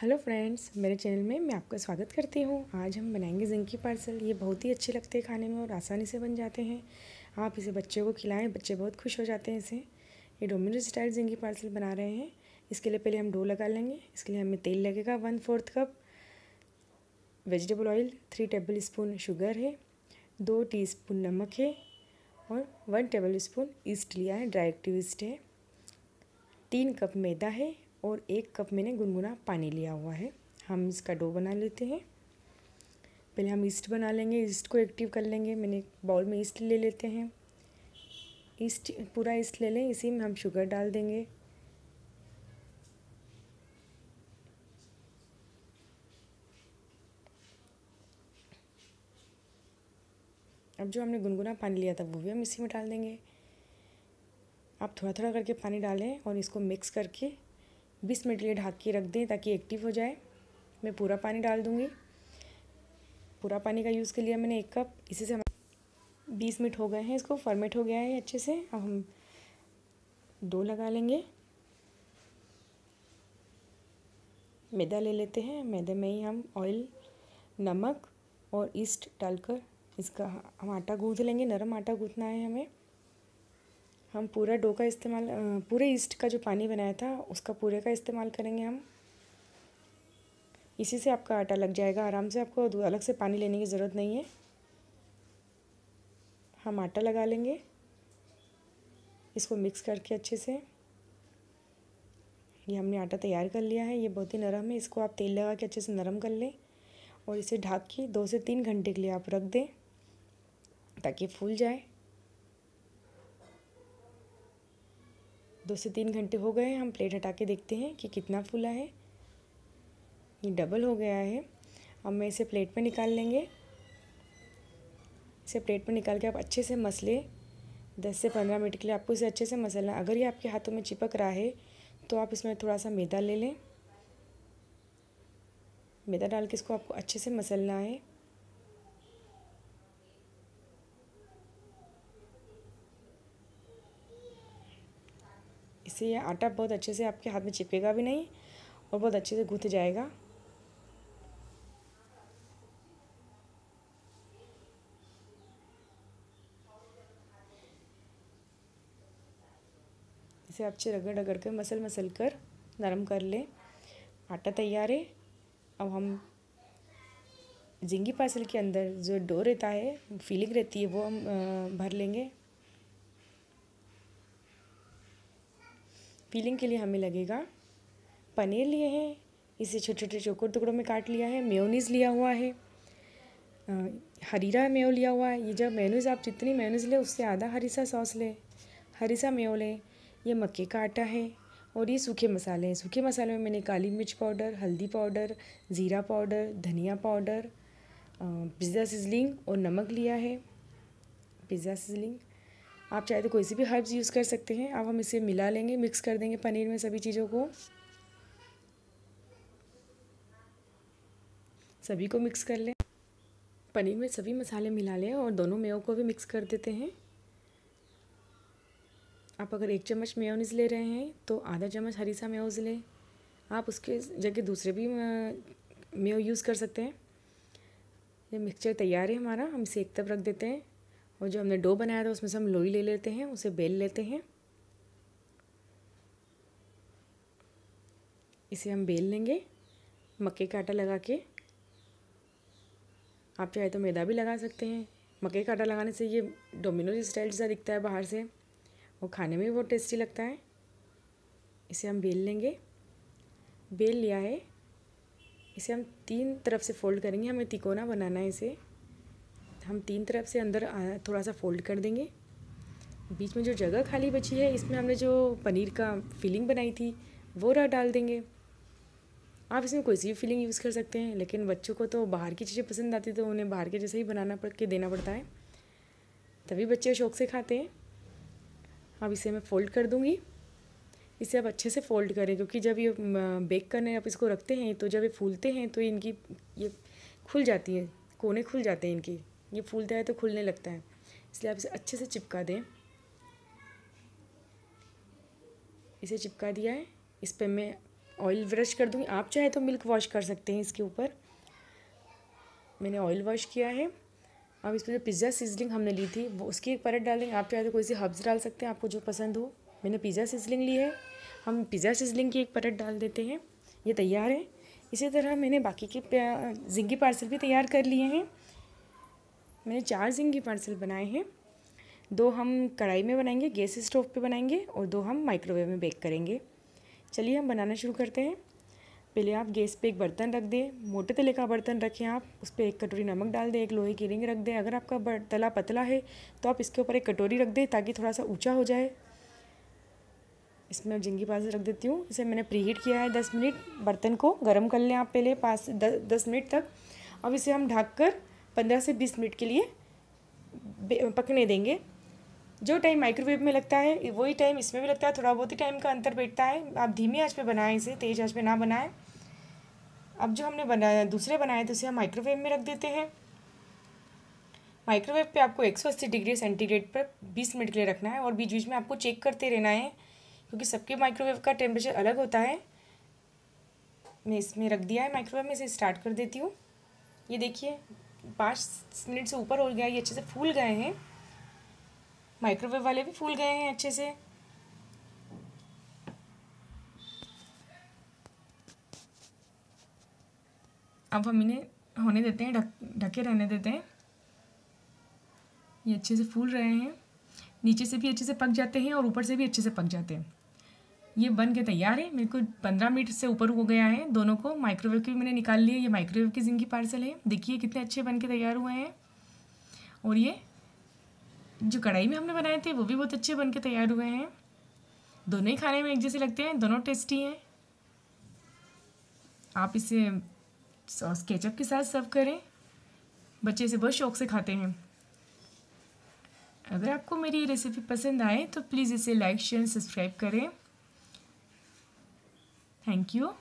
Hello friends मेरे channel में मैं आपका स्वागत करती हूँ आज हम बनाएंगे जिंकी पार्सल ये बहुत ही अच्छे लगते हैं खाने में और आसानी से बन जाते हैं आप इसे बच्चों को खिलाएं बच्चे बहुत खुश हो जाते हैं इसे ये डोमिनोज स्टाइल जिंकी पार्सल बना रहे हैं इसके लिए पहले हम डो लगा लेंगे इसके लिए हमें तेल लगेगा one fourth cup vegetable oil three tablespoon sugar है दो टी स्पून नमक है और वन टेबल स्पून ईस्ट लिया है ड्राई ईस्ट है तीन कप मैदा है और एक कप मैंने गुनगुना पानी लिया हुआ है हम इसका डो बना लेते हैं पहले हम ईस्ट बना लेंगे ईस्ट को एक्टिव कर लेंगे मैंने बाउल में ईस्ट ले लेते हैं ईस्ट पूरा ईस्ट ले लें इसी में हम शुगर डाल देंगे अब जो हमने गुनगुना पानी लिया था वो भी हम इसी में डाल देंगे आप थोड़ा थोड़ा करके पानी डालें और इसको मिक्स करके बीस मिनट लिए ढाक के रख दें ताकि एक्टिव हो जाए मैं पूरा पानी डाल दूँगी पूरा पानी का यूज़ के लिए मैंने एक कप इसी से बीस मिनट हो गए हैं इसको फर्मेट हो गया है अच्छे से अब हम दो लगा लेंगे मैदा ले लेते हैं मैदे में ही हम ऑयल नमक और ईस्ट डालकर इसका हम आटा गूँथ लेंगे नरम आटा गूँथना है हमें हम पूरा डो का इस्तेमाल पूरे ईस्ट का जो पानी बनाया था उसका पूरे का इस्तेमाल करेंगे हम इसी से आपका आटा लग जाएगा आराम से आपको अलग से पानी लेने की ज़रूरत नहीं है हम आटा लगा लेंगे इसको मिक्स करके अच्छे से ये हमने आटा तैयार कर लिया है ये बहुत ही नरम है इसको आप तेल लगा के अच्छे से नरम कर लें और इसे ढाक के दो से तीन घंटे के लिए आप रख दें ताकि फूल जाए दो से तीन घंटे हो गए हम प्लेट हटा के देखते हैं कि कितना फूला है ये डबल हो गया है अब मैं इसे प्लेट पर निकाल लेंगे इसे प्लेट पर निकाल के आप अच्छे से मसले दस से पंद्रह मिनट के लिए आपको इसे अच्छे से मसलना अगर ये आपके हाथों में चिपक रहा है तो आप इसमें थोड़ा सा मैदा ले लें मैदा डाल के इसको आपको अच्छे से मसलना है इससे ये आटा बहुत अच्छे से आपके हाथ में चिपकेगा भी नहीं और बहुत अच्छे से गूँथ जाएगा इसे अच्छे रगड़ रगड़ कर मसल मसल कर नरम कर लें आटा तैयार है अब हम जिंगी पार्सल के अंदर जो डो रहता है फीलिंग रहती है वो हम भर लेंगे फीलिंग के लिए हमें लगेगा पनीर लिए हैं इसे छोटे छोटे चौकोर टुकड़ों में काट लिया है मेयोनीज़ लिया हुआ है हरीरा मेयो लिया हुआ है ये जब मेयोनीज़ आप जितनी मेयोनीज़ लें उससे आधा हरीसा सॉस लें हरीसा मेयो लें ये मक्के का आटा है और ये सूखे मसाले हैं सूखे मसाले में मैंने काली मिर्च पाउडर हल्दी पाउडर ज़ीरा पाउडर धनिया पाउडर पिज़्ज़ा सिजलिंग और नमक लिया है पिज़्ज़ा सिजलिंग आप चाहे तो कोई सी भी हर्ब्स यूज़ कर सकते हैं अब हम इसे मिला लेंगे मिक्स कर देंगे पनीर में सभी चीज़ों को सभी को मिक्स कर लें पनीर में सभी मसाले मिला लें और दोनों मेयों को भी मिक्स कर देते हैं आप अगर एक चम्मच मेयोनीज ले रहे हैं तो आधा चम्मच हरी सा मेयोज लें आप उसके जगह दूसरे भी मेयो यूज़ कर सकते हैं ये मिक्सचर तैयार है हमारा हम इसे एक तरफ रख देते हैं और जो हमने डो बनाया था उसमें से हम लोई ले लेते हैं उसे बेल लेते हैं इसे हम बेल लेंगे मक्के का आटा लगा के आप चाहे तो मैदा भी लगा सकते हैं मक्के का आटा लगाने से ये डोमिनोज स्टाइल जैसा दिखता है बाहर से और खाने में भी बहुत टेस्टी लगता है इसे हम बेल लेंगे बेल लिया है इसे हम तीन तरफ से फोल्ड करेंगे हमें तिकोना बनाना है इसे हम तीन तरफ से अंदर थोड़ा सा फोल्ड कर देंगे बीच में जो जगह खाली बची है इसमें हमने जो पनीर का फिलिंग बनाई थी वो रहा डाल देंगे आप इसमें कोई सी भी फिलिंग यूज़ कर सकते हैं लेकिन बच्चों को तो बाहर की चीज़ें पसंद आती तो उन्हें बाहर के जैसे ही बनाना पड़ के देना पड़ता है तभी बच्चे शौक से खाते हैं अब इसे मैं फ़ोल्ड कर दूँगी इसे आप अच्छे से फ़ोल्ड करें क्योंकि जब ये बेक करने आप इसको रखते हैं तो जब ये फूलते हैं तो इनकी ये खुल जाती है कोने खुल जाते हैं इनकी ये फूलता है तो खुलने लगता है इसलिए आप इसे अच्छे से चिपका दें इसे चिपका दिया है इस पर मैं ऑयल ब्रश कर दूँगी आप चाहे तो मिल्क वॉश कर सकते हैं इसके ऊपर मैंने ऑयल वॉश किया है अब पर जो पिज़्ज़ा सीजलिंग हमने ली थी वो उसकी एक परत डालेंगे आप चाहे तो कोई सी हब्स डाल सकते हैं आपको जो पसंद हो मैंने पिज़्ज़ा सीजलिंग ली है हम पिज़्ज़ा सीजलिंग की एक परत डाल देते हैं ये तैयार है इसी तरह मैंने बाकी के जिंगी पार्सल भी तैयार कर लिए हैं मैंने चार जिंगी पार्सल बनाए हैं दो हम कढ़ाई में बनाएंगे गैस स्टोव पे बनाएंगे और दो हम माइक्रोवेव में बेक करेंगे चलिए हम बनाना शुरू करते हैं पहले आप गैस पे एक बर्तन रख दें मोटे तले का बर्तन रखें आप उस पर एक कटोरी नमक डाल दें एक लोहे की रिंग रख दें अगर आपका तला पतला है तो आप इसके ऊपर एक कटोरी रख दें ताकि थोड़ा सा ऊँचा हो जाए इसमें मैं जिंगी पास रख देती हूँ इसे मैंने प्रीहीट किया है दस मिनट बर्तन को गर्म कर लें आप पहले पास द, दस मिनट तक अब इसे हम ढककर कर पंद्रह से बीस मिनट के लिए पकने देंगे जो टाइम माइक्रोवेव में लगता है वही टाइम इसमें भी लगता है थोड़ा बहुत ही टाइम का अंतर बैठता है आप धीमी आँच पे बनाएं इसे तेज़ आँच पर ना बनाएं अब जो हमने बनाया दूसरे बनाए थे तो उसे हम माइक्रोवेव में रख देते हैं माइक्रोवेव पे आपको एक सौ अस्सी डिग्री सेंटीग्रेड पर बीस मिनट के लिए रखना है और बीच बीच में आपको चेक करते रहना है क्योंकि सबके माइक्रोवेव का टेम्परेचर अलग होता है मैं इसमें रख दिया है माइक्रोवेव में इसे स्टार्ट कर देती हूँ ये देखिए पाँच मिनट से ऊपर हो गया ये अच्छे से फूल गए हैं माइक्रोवेव वाले भी फूल गए हैं अच्छे से अब हम इन्हें होने देते हैं ढके रहने देते हैं ये अच्छे से फूल रहे हैं नीचे से भी अच्छे से पक जाते हैं और ऊपर से भी अच्छे से पक जाते हैं ये बन के तैयार है मेरे को पंद्रह मिनट से ऊपर हो गया है दोनों को माइक्रोवेव के भी मैंने निकाल लिया ये माइक्रोवेव की जिंदगी पार्सल है देखिए कितने अच्छे बन के तैयार हुए हैं और ये जो कढ़ाई में हमने बनाए थे वो भी बहुत अच्छे बन के तैयार हुए हैं दोनों ही खाने में एक जैसे लगते हैं दोनों टेस्टी हैं आप इसे सॉस केचप के साथ सर्व करें बच्चे इसे बहुत शौक से खाते हैं अगर आपको मेरी रेसिपी पसंद आए तो प्लीज़ इसे लाइक शेयर सब्सक्राइब करें Thank you.